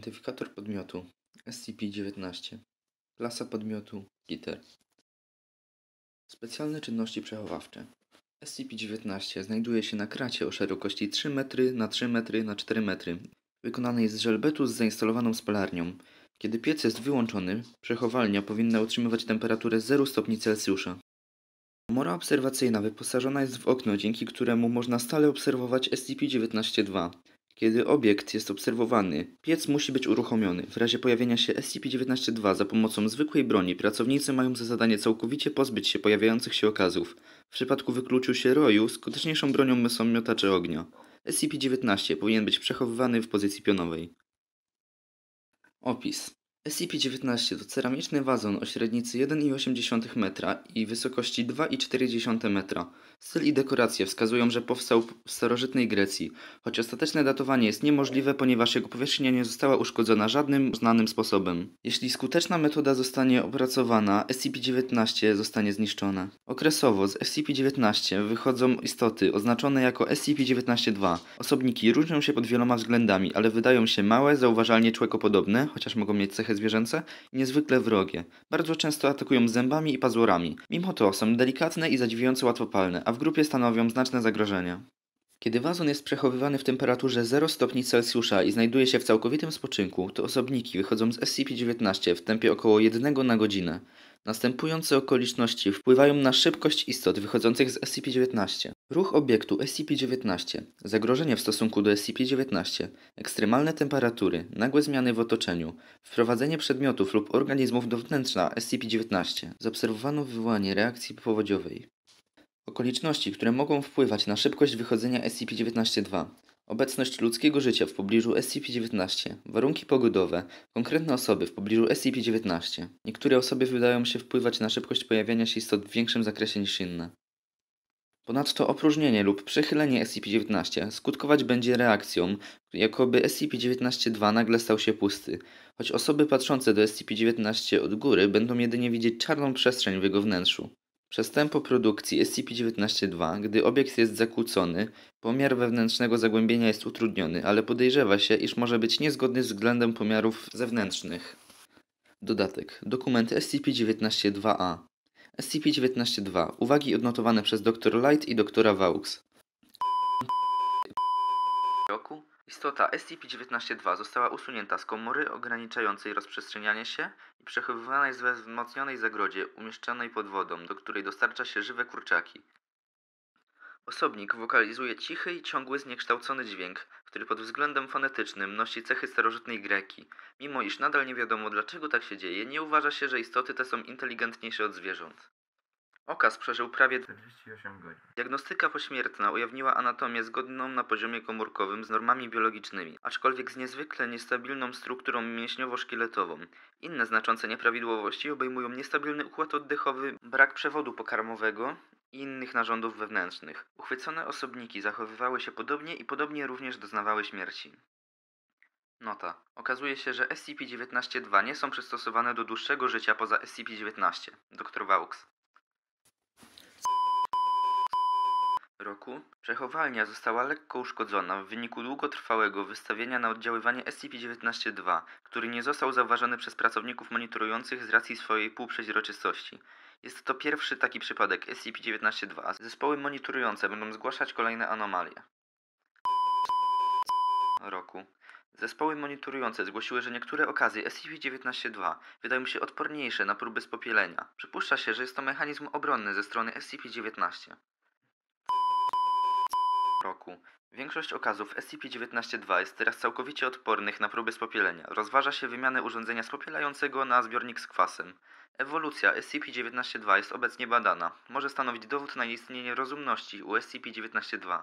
Identyfikator podmiotu SCP-19 Klasa podmiotu GITER Specjalne czynności przechowawcze SCP-19 znajduje się na kracie o szerokości 3 metry na 3 metry na 4 metry, jest z żelbetu z zainstalowaną spalarnią. Kiedy piec jest wyłączony, przechowalnia powinna utrzymywać temperaturę 0 stopni Celsjusza. Komora obserwacyjna wyposażona jest w okno, dzięki któremu można stale obserwować SCP-19-2. Kiedy obiekt jest obserwowany, piec musi być uruchomiony. W razie pojawienia się SCP-19-2 za pomocą zwykłej broni pracownicy mają za zadanie całkowicie pozbyć się pojawiających się okazów. W przypadku wykluciu się roju skuteczniejszą bronią są miotacze ognia. SCP-19 powinien być przechowywany w pozycji pionowej. Opis SCP-19 to ceramiczny wazon o średnicy 1,8 metra i wysokości 2,4 metra. Styl i dekoracje wskazują, że powstał w starożytnej Grecji, choć ostateczne datowanie jest niemożliwe, ponieważ jego powierzchnia nie została uszkodzona żadnym znanym sposobem. Jeśli skuteczna metoda zostanie opracowana, SCP-19 zostanie zniszczona. Okresowo z SCP-19 wychodzą istoty oznaczone jako SCP-19-2. Osobniki różnią się pod wieloma względami, ale wydają się małe, zauważalnie człekopodobne, chociaż mogą mieć cechy cechy zwierzęce niezwykle wrogie. Bardzo często atakują zębami i pazurami. Mimo to są delikatne i zadziwiająco łatwopalne, a w grupie stanowią znaczne zagrożenie. Kiedy wazon jest przechowywany w temperaturze 0 stopni Celsjusza i znajduje się w całkowitym spoczynku, to osobniki wychodzą z SCP-19 w tempie około 1 na godzinę. Następujące okoliczności wpływają na szybkość istot wychodzących z SCP-19. Ruch obiektu SCP-19, zagrożenie w stosunku do SCP-19, ekstremalne temperatury, nagłe zmiany w otoczeniu, wprowadzenie przedmiotów lub organizmów do wnętrza SCP-19. Zaobserwowano wywołanie reakcji powodziowej. Okoliczności, które mogą wpływać na szybkość wychodzenia SCP-19-2 Obecność ludzkiego życia w pobliżu SCP-19, warunki pogodowe, konkretne osoby w pobliżu SCP-19. Niektóre osoby wydają się wpływać na szybkość pojawiania się istot w większym zakresie niż inne. Ponadto opróżnienie lub przechylenie SCP-19 skutkować będzie reakcją, jakoby SCP-19-2 nagle stał się pusty, choć osoby patrzące do SCP-19 od góry będą jedynie widzieć czarną przestrzeń w jego wnętrzu. Przez tempo produkcji scp 192 gdy obiekt jest zakłócony, pomiar wewnętrznego zagłębienia jest utrudniony, ale podejrzewa się, iż może być niezgodny względem pomiarów zewnętrznych. Dodatek. Dokument scp 192 a scp 192 Uwagi odnotowane przez dr Light i doktora Vaux. Roku Istota scp 192 została usunięta z komory ograniczającej rozprzestrzenianie się i przechowywana jest we wzmocnionej zagrodzie umieszczonej pod wodą, do której dostarcza się żywe kurczaki. Osobnik wokalizuje cichy i ciągły zniekształcony dźwięk, który pod względem fonetycznym nosi cechy starożytnej greki. Mimo iż nadal nie wiadomo dlaczego tak się dzieje, nie uważa się, że istoty te są inteligentniejsze od zwierząt. Okaz przeżył prawie 48 godzin. Diagnostyka pośmiertna ujawniła anatomię zgodną na poziomie komórkowym z normami biologicznymi, aczkolwiek z niezwykle niestabilną strukturą mięśniowo-szkieletową. Inne znaczące nieprawidłowości obejmują niestabilny układ oddechowy, brak przewodu pokarmowego i innych narządów wewnętrznych. Uchwycone osobniki zachowywały się podobnie i podobnie również doznawały śmierci. Nota. Okazuje się, że SCP-19-2 nie są przystosowane do dłuższego życia poza SCP-19. Dr. Vaux. roku przechowalnia została lekko uszkodzona w wyniku długotrwałego wystawienia na oddziaływanie SCP-19-2, który nie został zauważony przez pracowników monitorujących z racji swojej półprzeźroczystości. Jest to pierwszy taki przypadek SCP-19-2. Zespoły monitorujące będą zgłaszać kolejne anomalie. Roku. Zespoły monitorujące zgłosiły, że niektóre okazje SCP-19-2 wydają się odporniejsze na próby spopielenia. Przypuszcza się, że jest to mechanizm obronny ze strony SCP-19 roku. Większość okazów SCP-19-2 jest teraz całkowicie odpornych na próby spopielenia. Rozważa się wymianę urządzenia spopielającego na zbiornik z kwasem. Ewolucja SCP-19-2 jest obecnie badana. Może stanowić dowód na istnienie rozumności u SCP-19-2.